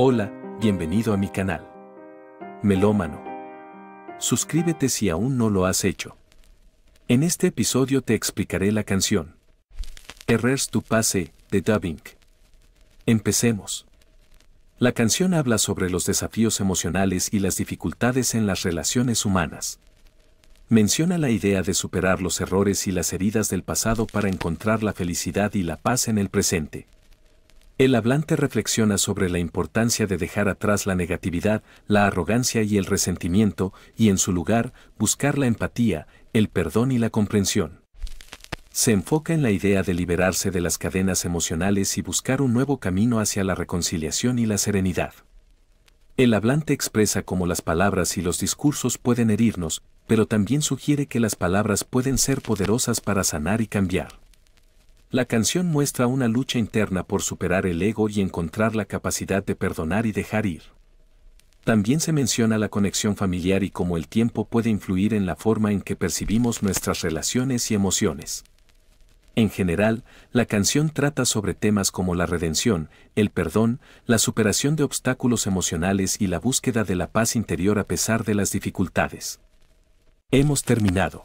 Hola, bienvenido a mi canal. Melómano. Suscríbete si aún no lo has hecho. En este episodio te explicaré la canción. Errors tu pase, de Dubbing. Empecemos. La canción habla sobre los desafíos emocionales y las dificultades en las relaciones humanas. Menciona la idea de superar los errores y las heridas del pasado para encontrar la felicidad y la paz en el presente. El hablante reflexiona sobre la importancia de dejar atrás la negatividad, la arrogancia y el resentimiento, y en su lugar, buscar la empatía, el perdón y la comprensión. Se enfoca en la idea de liberarse de las cadenas emocionales y buscar un nuevo camino hacia la reconciliación y la serenidad. El hablante expresa cómo las palabras y los discursos pueden herirnos, pero también sugiere que las palabras pueden ser poderosas para sanar y cambiar. La canción muestra una lucha interna por superar el ego y encontrar la capacidad de perdonar y dejar ir. También se menciona la conexión familiar y cómo el tiempo puede influir en la forma en que percibimos nuestras relaciones y emociones. En general, la canción trata sobre temas como la redención, el perdón, la superación de obstáculos emocionales y la búsqueda de la paz interior a pesar de las dificultades. Hemos terminado.